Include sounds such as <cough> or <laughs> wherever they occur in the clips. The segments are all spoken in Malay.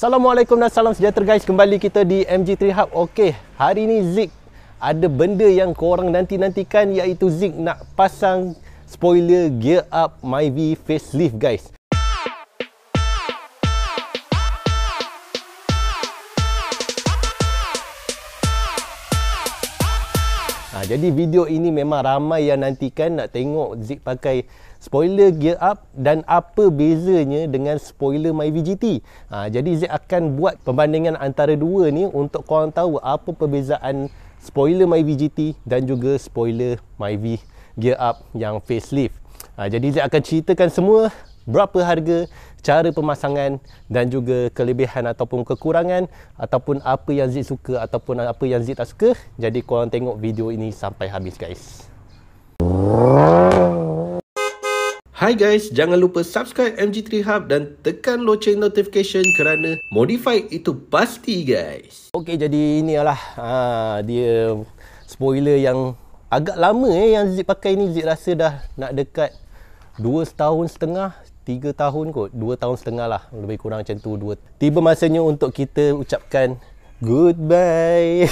Assalamualaikum dan salam sejahtera guys Kembali kita di MG3 Hub Okey, hari ni Zik Ada benda yang korang nanti-nantikan Iaitu Zik nak pasang Spoiler Gear Up MyV Facelift guys Ha, jadi video ini memang ramai yang nantikan nak tengok Zik pakai spoiler gear up dan apa bezanya dengan spoiler MyVGT. Ha, jadi Z akan buat perbandingan antara dua ni untuk korang tahu apa perbezaan spoiler MyVGT dan juga spoiler MyV gear up yang facelift. Ha, jadi Z akan ceritakan semua berapa harga cara pemasangan dan juga kelebihan ataupun kekurangan ataupun apa yang Zik suka ataupun apa yang Zik tak suka jadi korang tengok video ini sampai habis guys Hai guys, jangan lupa subscribe MG3 Hub dan tekan loceng notification kerana modified itu pasti guys. Okey, jadi ini adalah ha, ah, dia spoiler yang agak lama eh yang zik pakai ni. zik rasa dah nak dekat 2 setahun setengah, 3 tahun kot. 2 tahun setengah lah, lebih kurang macam tu. Tiba masanya untuk kita ucapkan Goodbye.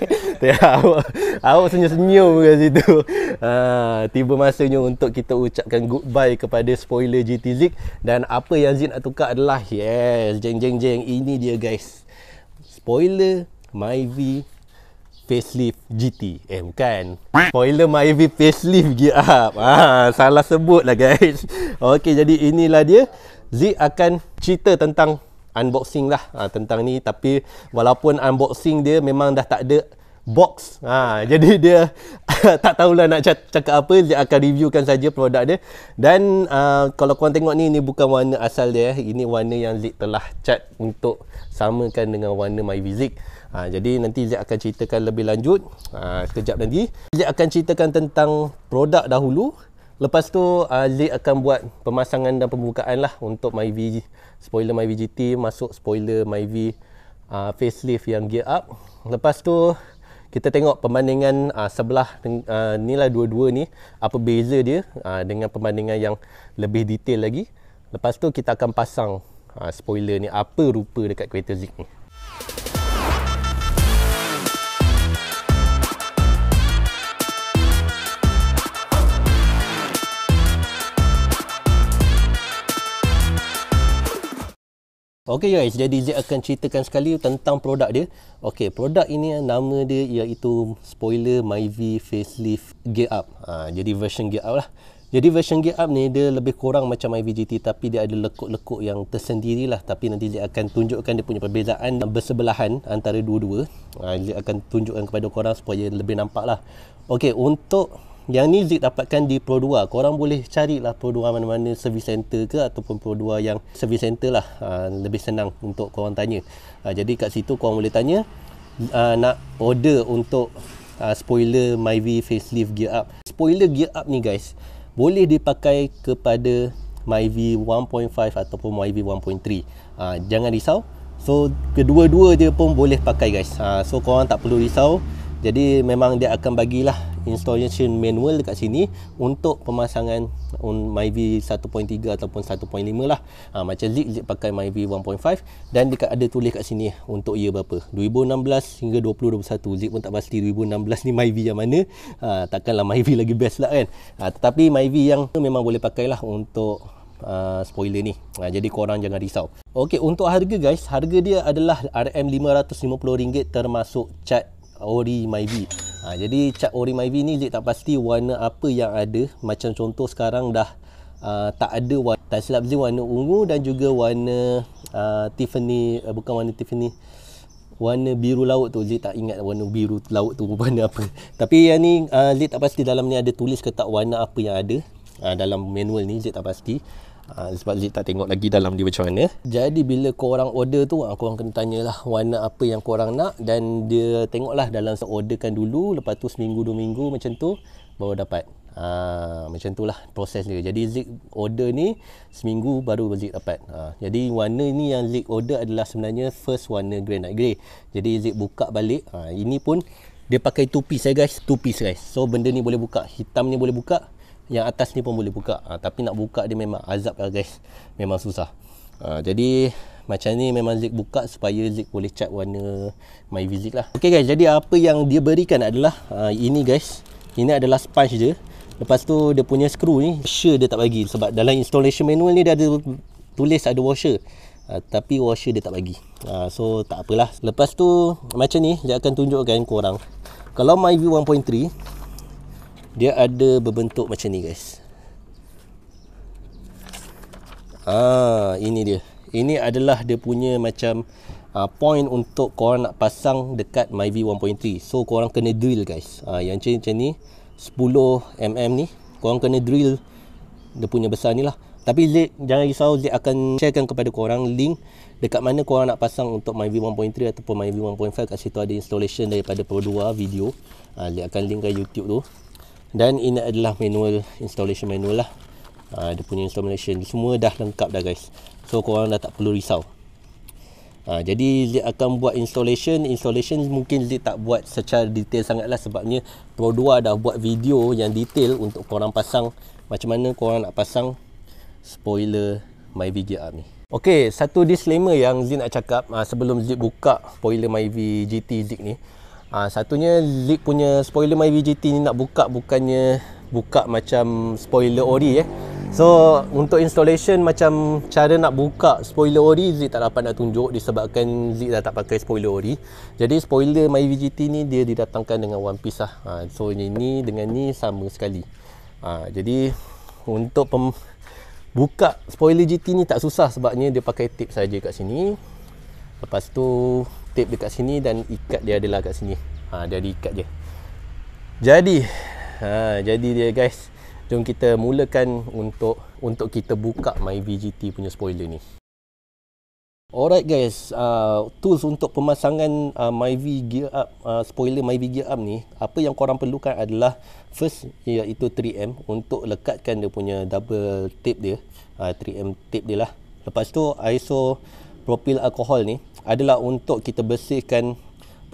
<laughs> awak awak senyum-senyum kat situ. Ha, tiba masanya untuk kita ucapkan goodbye kepada spoiler GT dan apa yang Zin nak tukar adalah yes, jeng jeng jeng ini dia guys. Spoiler MyV facelift GT. Eh bukan. Spoiler MyV facelift gear up. Ha, salah sebut lah guys. <laughs> Okay, jadi inilah dia. Zik akan cerita tentang unboxing lah ha, tentang ni tapi walaupun unboxing dia memang dah tak ada box ha, <laughs> jadi dia <laughs> tak tahulah nak cakap apa dia akan reviewkan saja produk dia dan uh, kalau korang tengok ni ini bukan warna asal dia eh. ini warna yang Zik telah cat untuk samakan dengan warna My Vizik ha, jadi nanti Zik akan ceritakan lebih lanjut ha, kejap nanti Zik akan ceritakan tentang produk dahulu Lepas tu uh, Lee akan buat pemasangan dan pembukaan lah untuk MyV spoiler MyV GT masuk spoiler MyV uh, facelift yang gear up. Lepas tu kita tengok pemandangan uh, sebelah uh, ni lah dua-dua ni apa beza dia uh, dengan pemandangan yang lebih detail lagi. Lepas tu kita akan pasang uh, spoiler ni apa rupa dekat kereta Zeek ni. Okey guys, jadi Z akan ceritakan sekali tentang produk dia. Okey, produk ini nama dia iaitu spoiler Myvi facelift gear up. Ha, jadi version gear up lah. Jadi version gear up ni dia lebih kurang macam Myvi GT tapi dia ada lekuk-lekuk yang tersendiri lah. Tapi nanti Z akan tunjukkan dia punya perbezaan bersebelahan antara dua-dua. Ha, akan tunjukkan kepada korang supaya lebih nampak lah. Okey, untuk yang ni Zik dapatkan di Pro 2 korang boleh carilah Pro 2 mana-mana service center ke ataupun Pro 2 yang service center lah uh, lebih senang untuk korang tanya uh, jadi kat situ korang boleh tanya uh, nak order untuk uh, spoiler MyV facelift gear up spoiler gear up ni guys boleh dipakai kepada MyV 1.5 ataupun MyV 1.3 uh, jangan risau so kedua-dua je pun boleh pakai guys uh, so korang tak perlu risau jadi memang dia akan bagilah installation manual dekat sini untuk pemasangan on MyV 1.3 ataupun 1.5 lah ha, macam Zik Zik pakai MyV 1.5 dan dekat ada tulis kat sini untuk year berapa 2016 hingga 2021 Zik pun tak pasti 2016 ni MyV yang mana ha, takkanlah MyV <laughs> lagi best lah kan ha, tetapi MyV yang memang boleh pakai lah untuk Uh, spoiler ni uh, jadi korang jangan risau ok untuk harga guys harga dia adalah RM550 termasuk cat ori MyBee Ha, jadi cap Orim IV ni Zik tak pasti warna apa yang ada. Macam contoh sekarang dah uh, tak ada warna. Tak silap Zik warna ungu dan juga warna uh, Tiffany. Uh, bukan warna Tiffany. Warna biru laut tu. Zik tak ingat warna biru laut tu warna apa. Tapi yang ni uh, ha, Zik tak pasti dalam ni ada tulis ke tak warna apa yang ada. Uh, dalam manual ni Zik tak pasti. Uh, sebab Zik tak tengok lagi dalam dia macam mana. Jadi bila korang order tu, ah, korang kena tanyalah warna apa yang korang nak dan dia tengoklah dalam seorderkan dulu, lepas tu seminggu dua minggu macam tu baru dapat. Uh, macam tu lah proses dia. Jadi Zik order ni seminggu baru Zik dapat. Uh, jadi warna ni yang Zik order adalah sebenarnya first warna granite grey. Jadi Zik buka balik, uh, ini pun dia pakai two piece eh guys, two piece guys. So benda ni boleh buka, hitam ni boleh buka, yang atas ni pun boleh buka ha, tapi nak buka dia memang azab lah guys memang susah ha, jadi macam ni memang Zik buka supaya Zik boleh cat warna my visit lah ok guys jadi apa yang dia berikan adalah ha, ini guys ini adalah sponge je. lepas tu dia punya skru ni washer dia tak bagi sebab dalam installation manual ni dia ada tulis ada washer ha, tapi washer dia tak bagi ha, so tak apalah lepas tu macam ni dia akan tunjukkan korang kalau MyView 1.3 dia ada berbentuk macam ni guys. Ah, ini dia. Ini adalah dia punya macam uh, point untuk korang nak pasang dekat MyV 1.3. So korang kena drill guys. Ah yang macam ni 10 mm ni korang kena drill dia punya besar ni lah. Tapi Z jangan risau Z akan sharekan kepada korang link dekat mana korang nak pasang untuk MyV 1.3 ataupun MyV 1.5 kat situ ada installation daripada Pro 2 video. Ah uh, Z akan linkkan YouTube tu dan ini adalah manual installation manual lah ha, dia punya installation semua dah lengkap dah guys so korang dah tak perlu risau ha, jadi Z akan buat installation installation mungkin Z tak buat secara detail sangat lah sebabnya Pro 2 dah buat video yang detail untuk korang pasang macam mana korang nak pasang spoiler MyVGR ni ok satu disclaimer yang Z nak cakap ha, sebelum Z buka spoiler MyV GT Z ni Ha, satunya Leap punya spoiler MyVGT ni nak buka bukannya buka macam spoiler ori eh. So untuk installation macam cara nak buka spoiler ori Zik tak dapat nak tunjuk disebabkan Zik dah tak pakai spoiler ori. Jadi spoiler MyVGT ni dia didatangkan dengan One Piece lah. Ha, so ini, ini dengan ni sama sekali. Ha, jadi untuk pem- buka spoiler GT ni tak susah sebabnya dia pakai tip saja kat sini. Lepas tu tape dekat sini dan ikat dia adalah kat sini. Ha dia ikat je. Jadi ha jadi dia guys. Jom kita mulakan untuk untuk kita buka MyVGT punya spoiler ni. Alright guys, uh, tools untuk pemasangan uh, MyV gear up uh, spoiler MyV gear up ni, apa yang korang perlukan adalah first iaitu 3M untuk lekatkan dia punya double tape dia, uh, 3M tape dia lah. Lepas tu ISO propil alkohol ni adalah untuk kita bersihkan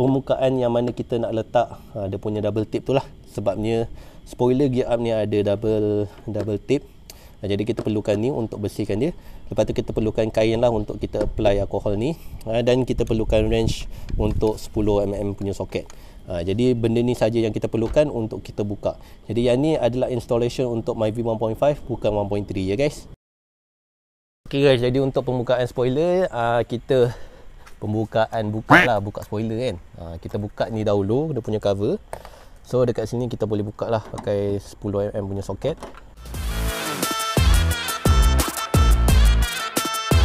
permukaan yang mana kita nak letak ha, dia punya double tip tu lah sebabnya spoiler gear up ni ada double double tip ha, jadi kita perlukan ni untuk bersihkan dia lepas tu kita perlukan kain lah untuk kita apply alkohol ni ha, dan kita perlukan wrench untuk 10mm punya soket ha, jadi benda ni saja yang kita perlukan untuk kita buka jadi yang ni adalah installation untuk Myvi 1.5 bukan 1.3 ya guys Okay guys, jadi untuk pembukaan spoiler uh, Kita Pembukaan buka lah, buka spoiler kan uh, Kita buka ni dahulu, dia punya cover So dekat sini kita boleh buka lah Pakai 10mm punya soket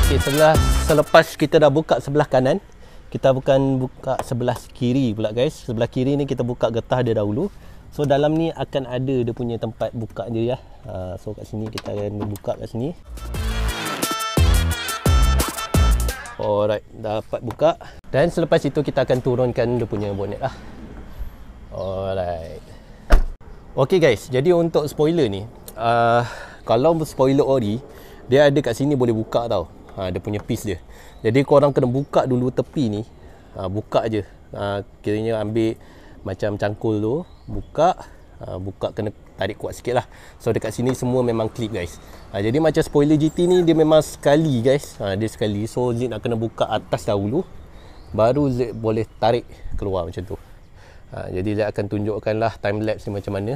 Okay, sebelah, selepas kita dah buka sebelah kanan Kita bukan buka sebelah kiri pula guys Sebelah kiri ni kita buka getah dia dahulu So dalam ni akan ada dia punya tempat buka dia lah uh, So kat sini kita akan buka kat sini Okay Alright, dapat buka. Dan selepas itu kita akan turunkan dia punya bonnet lah. Alright. Okay guys, jadi untuk spoiler ni, uh, kalau spoiler ori, dia ada kat sini boleh buka tau. Ha, dia punya piece dia. Jadi korang kena buka dulu tepi ni. Ha, buka je. Ha, kiranya ambil macam cangkul tu. Buka. Ha, buka kena tarik kuat sikit lah so dekat sini semua memang clip guys ha, jadi macam spoiler GT ni dia memang sekali guys ha, dia sekali so Z nak kena buka atas dahulu baru Z boleh tarik keluar macam tu ha, jadi Z akan tunjukkan lah timelapse dia macam mana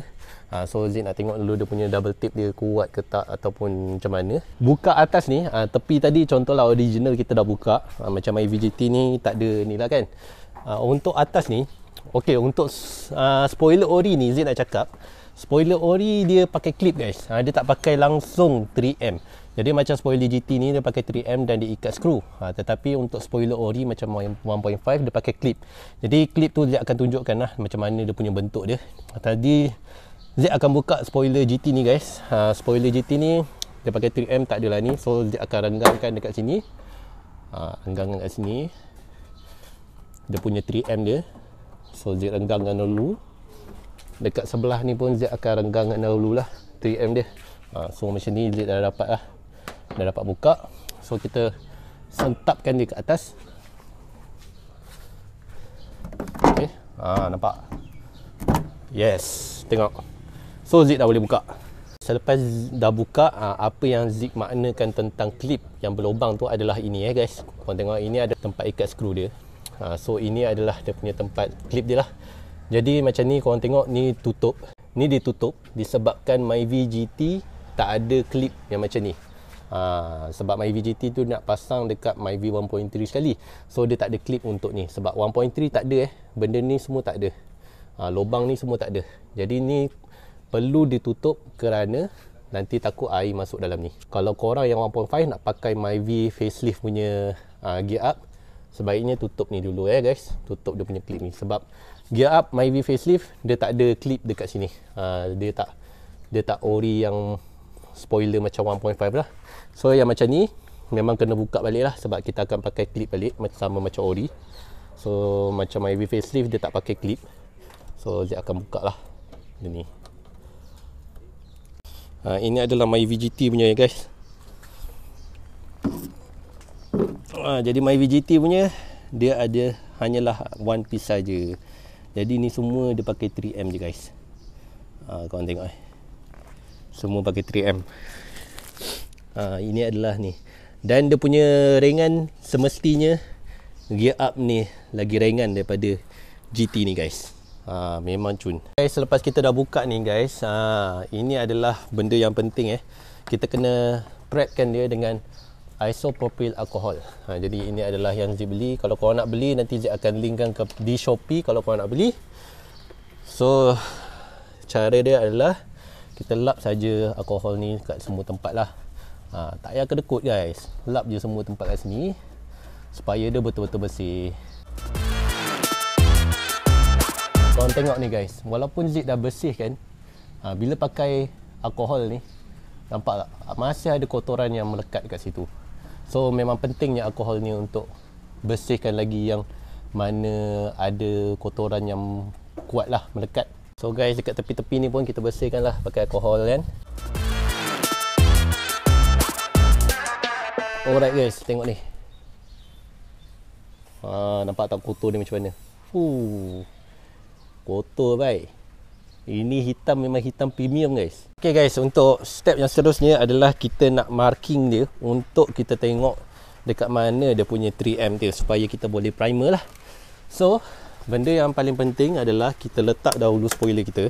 ha, so Z nak tengok dulu dia punya double tip dia kuat ke tak ataupun macam mana buka atas ni ha, tepi tadi lah original kita dah buka ha, macam EV GT ni tak ada ni lah kan ha, untuk atas ni Okey untuk uh, spoiler ori ni Z nak cakap spoiler ori dia pakai clip guys ha, dia tak pakai langsung 3M jadi macam spoiler GT ni dia pakai 3M dan dia ikat skru ha, tetapi untuk spoiler ori macam 1.5 dia pakai clip jadi clip tu dia akan tunjukkan lah macam mana dia punya bentuk dia tadi Z akan buka spoiler GT ni guys ha, spoiler GT ni dia pakai 3M tak adalah ni so Z akan renggangkan dekat sini ha, renggangkan dekat sini dia punya 3M dia so Z renggangkan dulu dekat sebelah ni pun Z akan renggang kat dahulu lah 3M dia ha, so macam ni Z dah dapat lah dah dapat buka so kita sentapkan dia kat atas ok ha, nampak yes tengok so Z dah boleh buka selepas dah buka ah, apa yang zip maknakan tentang clip yang berlubang tu adalah ini eh guys korang tengok ini ada tempat ikat skru dia so ini adalah dia punya tempat clip dia lah jadi macam ni korang tengok ni tutup. Ni ditutup disebabkan Myvi GT tak ada clip yang macam ni. Ha, sebab Myvi GT tu nak pasang dekat Myvi 1.3 sekali. So dia tak ada clip untuk ni. Sebab 1.3 tak ada eh. Benda ni semua tak ada. Ha, lobang ni semua tak ada. Jadi ni perlu ditutup kerana nanti takut air masuk dalam ni. Kalau korang yang 1.5 nak pakai Myvi facelift punya ha, gear up. Sebaiknya tutup ni dulu eh guys. Tutup dia punya clip ni. Sebab gear up Myvi facelift dia tak ada clip dekat sini. Ha, dia tak dia tak ori yang spoiler macam 1.5 lah. So yang macam ni memang kena buka balik lah sebab kita akan pakai clip balik macam sama macam ori. So macam Myvi facelift dia tak pakai clip. So dia akan buka lah dia ni. Ha, ini adalah Myvi GT punya ya guys. Ha, jadi Myvi GT punya dia ada hanyalah one piece saja. Jadi ni semua dia pakai 3M je guys ha, Korang tengok eh Semua pakai 3M ha, Ini adalah ni Dan dia punya ringan semestinya Gear up ni lagi ringan daripada GT ni guys ha, Memang cun Guys selepas kita dah buka ni guys ha, Ini adalah benda yang penting eh Kita kena prepkan dia dengan isopropyl alcohol. Ha, jadi ini adalah yang Z beli. Kalau kau nak beli nanti Z akan linkkan ke di Shopee kalau kau nak beli. So cara dia adalah kita lap saja alkohol ni kat semua tempat lah. Ha, tak payah kedekut guys. Lap je semua tempat kat sini supaya dia betul-betul bersih. Korang tengok ni guys. Walaupun Z dah bersih kan. Ha, bila pakai alkohol ni Nampak tak? Masih ada kotoran yang melekat kat situ. So memang pentingnya alkohol ni untuk bersihkan lagi yang mana ada kotoran yang kuat lah melekat. So guys dekat tepi-tepi ni pun kita bersihkan lah pakai alkohol kan. Alright guys, tengok ni. Ha, nampak tak kotor ni macam mana? Fuh. Kotor baik. Ini hitam memang hitam premium guys. Okay guys, untuk step yang seterusnya adalah kita nak marking dia untuk kita tengok dekat mana dia punya 3M dia supaya kita boleh primer lah. So, benda yang paling penting adalah kita letak dahulu spoiler kita.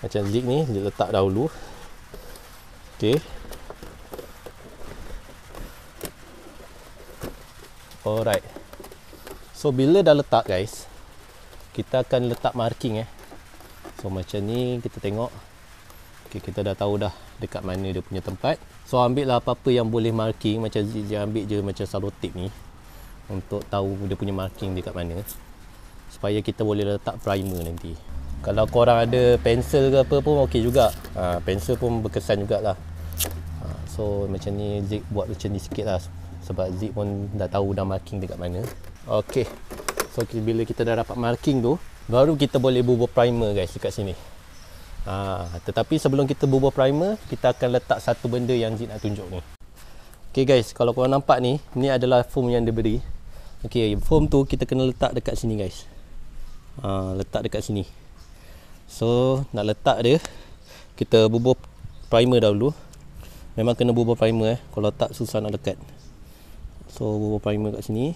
Macam zig ni, dia letak dahulu. Okay. Alright. So, bila dah letak guys, kita akan letak marking eh. So macam ni kita tengok okay, Kita dah tahu dah dekat mana dia punya tempat So ambil lah apa-apa yang boleh marking Macam dia ambil je macam salotip ni Untuk tahu dia punya marking dekat mana Supaya kita boleh letak primer nanti Kalau korang ada pencil ke apa pun okey juga ha, pencil pun berkesan jugalah ha, So macam ni Zik buat macam ni sikit lah Sebab Zik pun dah tahu dah marking dekat mana Okey So bila kita dah dapat marking tu baru kita boleh bubuh primer guys dekat sini ha, tetapi sebelum kita bubuh primer kita akan letak satu benda yang Zik nak tunjuk ni ok guys kalau korang nampak ni ni adalah foam yang diberi. beri ok foam tu kita kena letak dekat sini guys ha, letak dekat sini so nak letak dia kita bubuh primer dahulu memang kena bubuh primer eh kalau tak susah nak lekat so bubuh primer kat sini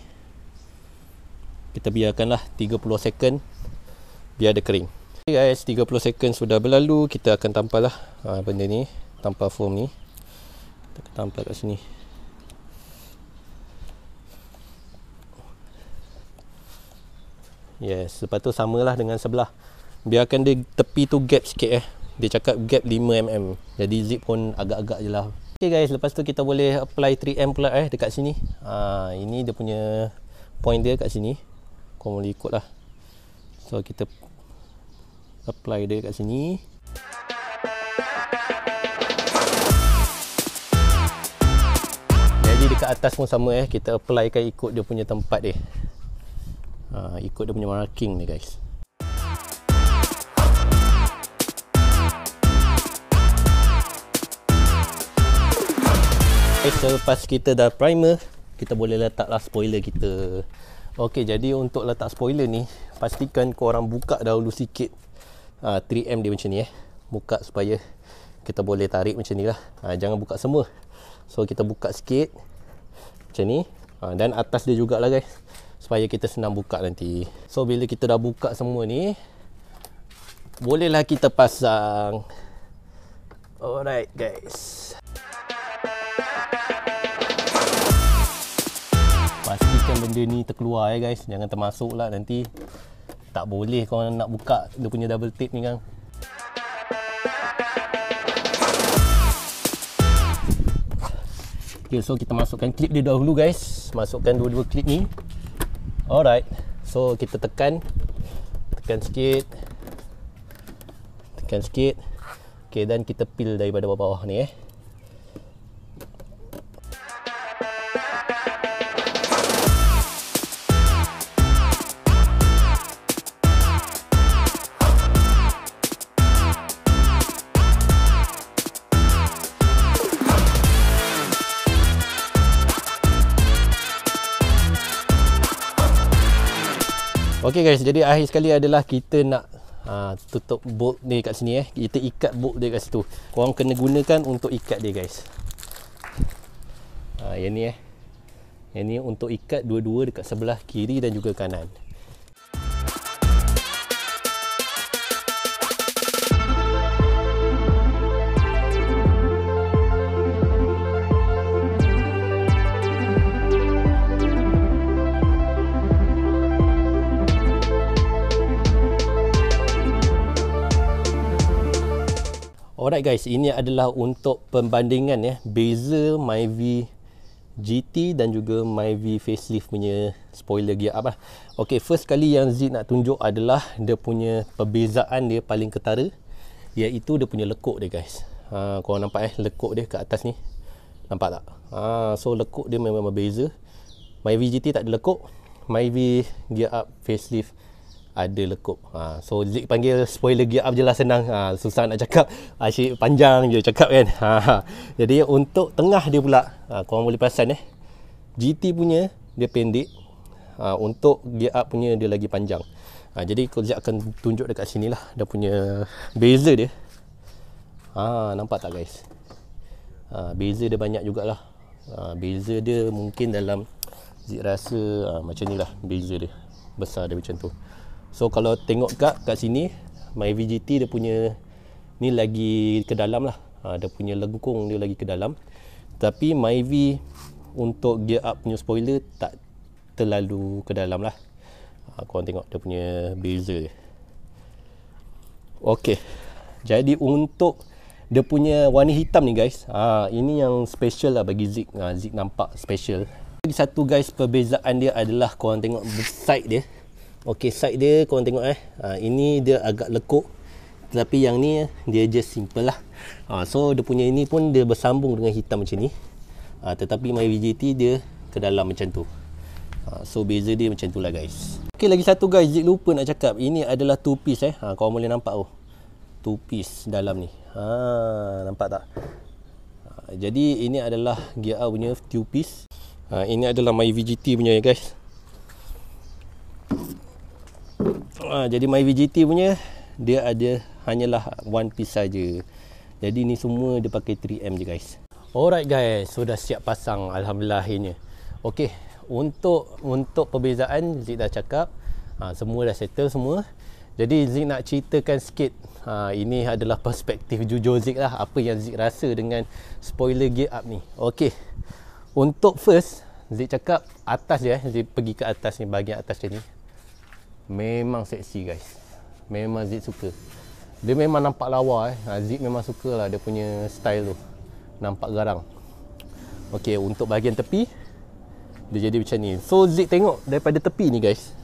kita biarkanlah 30 second biar dia kering guys 30 second sudah berlalu kita akan tampal lah ha, benda ni tampal foam ni kita akan tampal kat sini yes lepas tu samalah dengan sebelah biarkan dia tepi tu gap sikit eh dia cakap gap 5mm jadi zip pun agak-agak je lah ok guys lepas tu kita boleh apply 3M pula eh dekat sini ha, ini dia punya point dia kat sini korang boleh ikut lah so kita apply dia kat sini jadi dekat atas pun sama eh kita apply applykan ikut dia punya tempat dia ha, ikut dia punya marking ni guys Okay, eh, selepas kita dah primer kita boleh letak letaklah spoiler kita ok jadi untuk letak spoiler ni pastikan korang buka dahulu sikit 3M ah, dia macam ni eh buka supaya kita boleh tarik macam ni lah ha, jangan buka semua so kita buka sikit macam ni ha, dan atas dia juga lah guys supaya kita senang buka nanti so bila kita dah buka semua ni bolehlah kita pasang alright guys pastikan benda ni terkeluar eh guys jangan termasuk lah nanti tak boleh kau nak buka dia punya double tape ni kan. Okay, so kita masukkan clip dia dahulu guys. Masukkan dua-dua clip ni. Alright. So kita tekan tekan sikit. Tekan sikit. Okay, dan kita peel daripada bawah-bawah ni eh. Okay guys, jadi akhir sekali adalah kita nak ha, tutup bolt ni kat sini eh. Kita ikat bolt dia kat situ. Korang kena gunakan untuk ikat dia guys. Ha, yang ni eh. Yang ni untuk ikat dua-dua dekat sebelah kiri dan juga kanan. Alright guys, ini adalah untuk perbandingan ya beza Myvi GT dan juga Myvi facelift punya spoiler gear up lah. Okay, first kali yang Z nak tunjuk adalah dia punya perbezaan dia paling ketara iaitu dia punya lekuk dia guys. Ha, korang nampak eh lekuk dia ke atas ni. Nampak tak? Ha, so lekuk dia memang berbeza. Myvi GT tak ada lekuk. Myvi gear up facelift ada lekup. Ha, so Zik panggil spoiler gear up je lah senang. Ha, susah nak cakap. Asyik panjang je cakap kan. Ha, ha. jadi untuk tengah dia pula. Ha, korang boleh perasan eh. GT punya dia pendek. Ha, untuk gear up punya dia lagi panjang. Ha, jadi Zik akan tunjuk dekat sini lah. Dia punya beza dia. Ha, nampak tak guys? Ha, beza dia banyak jugalah. Ha, beza dia mungkin dalam Zik rasa ha, macam ni lah beza dia. Besar dia macam tu. So kalau tengok kat kat sini MyVGT dia punya ni lagi ke dalam lah ha, dia punya lengkung dia lagi ke dalam tapi MyV untuk gear up punya spoiler tak terlalu ke dalam lah ha, korang tengok dia punya beza dia ok jadi untuk dia punya warna hitam ni guys ha, ini yang special lah bagi Zik ha, Zik nampak special lagi satu guys perbezaan dia adalah korang tengok side dia Okey, side dia korang tengok eh. Ha, ini dia agak lekuk. Tapi yang ni eh, dia just simple lah. Ha, so dia punya ini pun dia bersambung dengan hitam macam ni. Ha, tetapi My VGT dia ke dalam macam tu. Ha, so beza dia macam tu lah guys. Okey, lagi satu guys. Jik lupa nak cakap. Ini adalah two piece eh. Ha, korang boleh nampak tu. Oh. Two piece dalam ni. Ha, nampak tak? Ha, jadi ini adalah gear punya two piece. Ha, ini adalah My VGT punya ya, guys. Ha, jadi VGT punya dia ada hanyalah one piece saja. Jadi ni semua dia pakai 3M je guys. Alright guys, sudah so, siap pasang alhamdulillah akhirnya. Okey, untuk untuk perbezaan Zik dah cakap, ha, semua dah settle semua. Jadi Zik nak ceritakan sikit. Ha, ini adalah <laughs> perspektif jujur Zik lah apa yang Zik rasa dengan spoiler gear up ni. Okey. Untuk first, Zik cakap atas je eh, Zik pergi ke atas ni bahagian atas je ni. Memang seksi guys Memang Zik suka Dia memang nampak lawa eh Zid memang suka lah dia punya style tu Nampak garang Okay untuk bahagian tepi Dia jadi macam ni So Zik tengok daripada tepi ni guys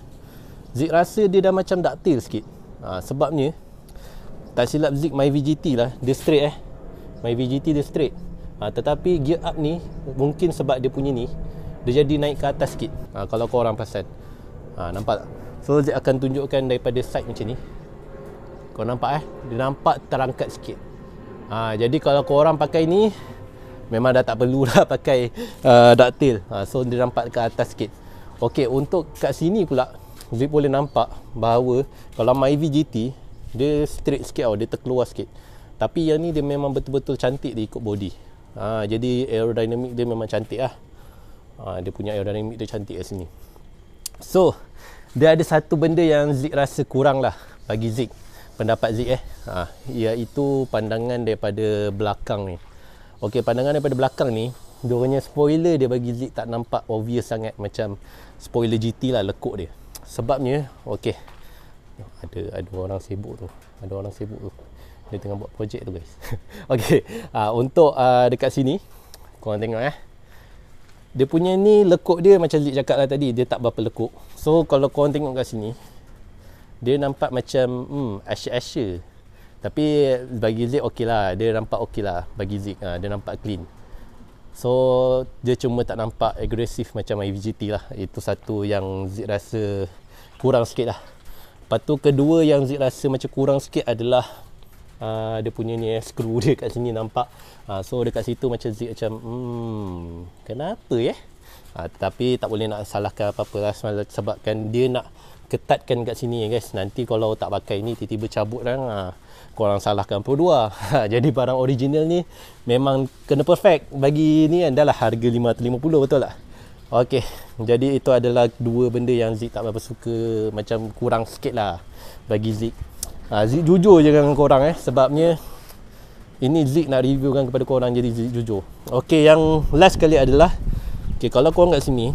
Zik rasa dia dah macam ductile sikit ha, Sebabnya Tak silap Zik My VGT lah Dia straight eh My VGT dia straight ha, Tetapi gear up ni Mungkin sebab dia punya ni Dia jadi naik ke atas sikit ha, Kalau korang perasan ha, Nampak tak? So, Fulz akan tunjukkan daripada side macam ni Kau nampak eh Dia nampak terangkat sikit ha, Jadi kalau kau orang pakai ni Memang dah tak perlu lah <laughs> pakai uh, ductile ha, So dia nampak ke atas sikit Okey, untuk kat sini pula Zip boleh nampak bahawa Kalau my VGT, Dia straight sikit tau Dia terkeluar sikit Tapi yang ni dia memang betul-betul cantik dia ikut body ha, Jadi aerodynamic dia memang cantik lah ha, Dia punya aerodynamic dia cantik kat sini So dia ada satu benda yang Zik rasa kurang lah bagi Zik pendapat Zik eh ha, iaitu pandangan daripada belakang ni ok pandangan daripada belakang ni dia spoiler dia bagi Zik tak nampak obvious sangat macam spoiler GT lah lekuk dia sebabnya ok ada ada orang sibuk tu ada orang sibuk tu dia tengah buat projek tu guys <laughs> ok ha, untuk uh, dekat sini korang tengok eh dia punya ni lekuk dia macam Lik cakap lah tadi dia tak berapa lekuk so kalau korang tengok kat sini dia nampak macam hmm, asya-asya tapi bagi Zik okey lah dia nampak okey lah bagi Zik ha, dia nampak clean so dia cuma tak nampak agresif macam IVGT lah itu satu yang Zik rasa kurang sikit lah lepas tu kedua yang Zik rasa macam kurang sikit adalah uh, dia punya ni eh, screw dia kat sini nampak uh, so dekat situ macam zik macam hmm kenapa ya eh? uh, ah, tapi tak boleh nak salahkan apa-apa lah sebabkan dia nak ketatkan kat sini ya guys nanti kalau tak pakai ni tiba-tiba cabut kan ha, korang salahkan pro 2 <laughs> jadi barang original ni memang kena perfect bagi ni kan dah lah harga RM550 betul tak ok jadi itu adalah dua benda yang Zik tak berapa suka macam kurang sikit lah bagi Zik Ha, Zik jujur je dengan korang eh Sebabnya Ini Zik nak reviewkan kepada korang Jadi Zik jujur Okay yang last kali adalah Okay kalau korang kat sini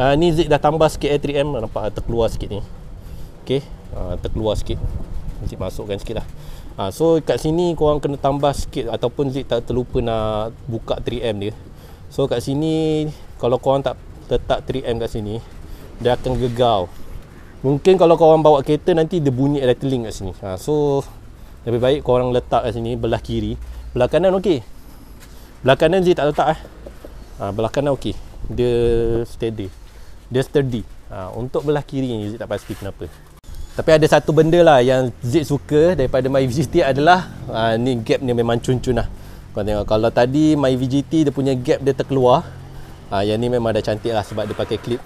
uh, Ni Zik dah tambah sikit A3M ha, Nampak ha, terkeluar sikit ni Okay uh, Terkeluar sikit Zik masukkan sikit lah ha, So kat sini korang kena tambah sikit Ataupun Zik tak terlupa nak Buka 3M dia So kat sini Kalau korang tak letak 3M kat sini Dia akan gegau Mungkin kalau korang bawa kereta nanti dia bunyi rattling kat sini. Ha, so lebih baik korang letak kat sini belah kiri. Belah kanan okey. Belah kanan je tak letak eh. Ha, belah kanan okey. Dia steady. Dia steady. Ha, untuk belah kiri ni Zik tak pasti kenapa. Tapi ada satu benda lah yang Zik suka daripada My VGT adalah ha, ni gap ni memang cun-cun lah. Kau tengok kalau tadi My VGT dia punya gap dia terkeluar. Ha, yang ni memang dah cantik lah sebab dia pakai clip.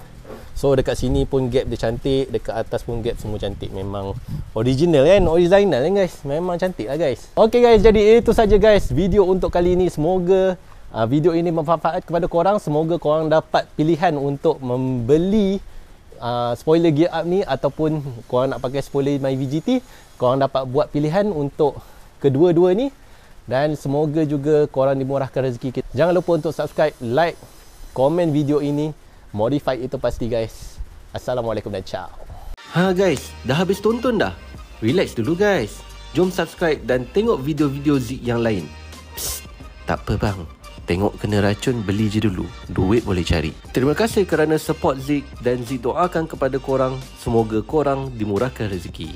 So dekat sini pun gap dia cantik Dekat atas pun gap semua cantik Memang original kan Original kan guys Memang cantik lah guys Okay guys jadi itu saja guys Video untuk kali ini Semoga uh, video ini bermanfaat kepada korang Semoga korang dapat pilihan untuk membeli uh, Spoiler gear up ni Ataupun korang nak pakai spoiler MyVGT Korang dapat buat pilihan untuk Kedua-dua ni dan semoga juga korang dimurahkan rezeki kita. Jangan lupa untuk subscribe, like, komen video ini Modified itu pasti guys. Assalamualaikum dan ciao. Ha guys, dah habis tonton dah? Relax dulu guys. Jom subscribe dan tengok video-video Zik yang lain. Psst, tak apa bang. Tengok kena racun, beli je dulu. Duit boleh cari. Terima kasih kerana support Zik dan Zik doakan kepada korang. Semoga korang dimurahkan rezeki.